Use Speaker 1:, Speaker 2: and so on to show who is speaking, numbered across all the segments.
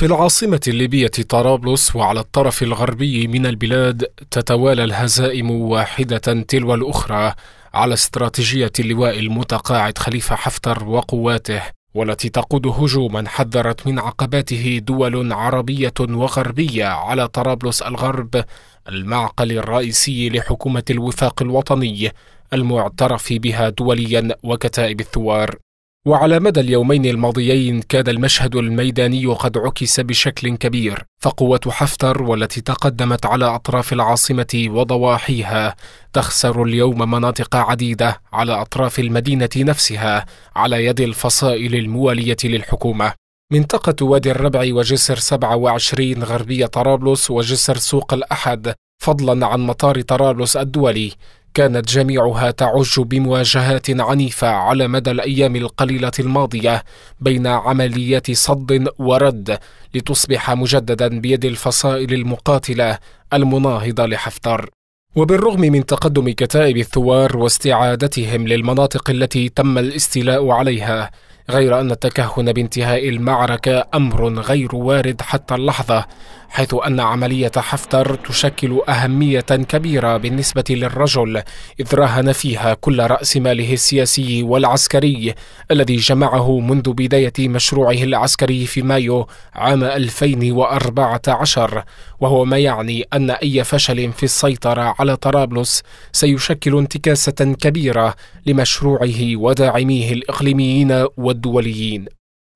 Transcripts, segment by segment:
Speaker 1: في العاصمة الليبية طرابلس وعلى الطرف الغربي من البلاد تتوالى الهزائم واحدة تلو الأخرى على استراتيجية اللواء المتقاعد خليفة حفتر وقواته والتي تقود هجوما حذرت من عقباته دول عربية وغربية على طرابلس الغرب المعقل الرئيسي لحكومة الوفاق الوطني المعترف بها دوليا وكتائب الثوار وعلى مدى اليومين الماضيين كاد المشهد الميداني قد عكس بشكل كبير فقوة حفتر والتي تقدمت على أطراف العاصمة وضواحيها تخسر اليوم مناطق عديدة على أطراف المدينة نفسها على يد الفصائل الموالية للحكومة منطقة وادي الربع وجسر 27 غربية طرابلس وجسر سوق الأحد فضلا عن مطار طرابلس الدولي كانت جميعها تعج بمواجهات عنيفة على مدى الأيام القليلة الماضية بين عمليات صد ورد لتصبح مجددا بيد الفصائل المقاتلة المناهضة لحفتر وبالرغم من تقدم كتائب الثوار واستعادتهم للمناطق التي تم الاستيلاء عليها غير أن التكهن بانتهاء المعركة أمر غير وارد حتى اللحظة حيث أن عملية حفتر تشكل أهمية كبيرة بالنسبة للرجل إذ راهن فيها كل رأس ماله السياسي والعسكري الذي جمعه منذ بداية مشروعه العسكري في مايو عام 2014 وهو ما يعني أن أي فشل في السيطرة على طرابلس سيشكل انتكاسة كبيرة لمشروعه وداعميه الإقليميين الدوليين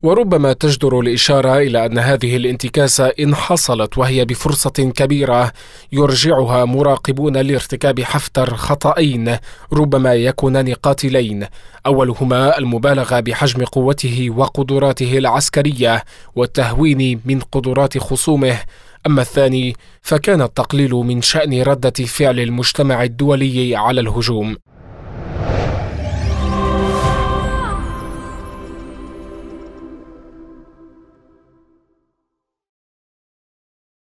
Speaker 1: وربما تجدر الإشارة إلى أن هذه الانتكاسة إن حصلت وهي بفرصة كبيرة يرجعها مراقبون لارتكاب حفتر خطأين ربما يكونان قاتلين أولهما المبالغة بحجم قوته وقدراته العسكرية والتهوين من قدرات خصومه أما الثاني فكان التقليل من شأن ردة فعل المجتمع الدولي على الهجوم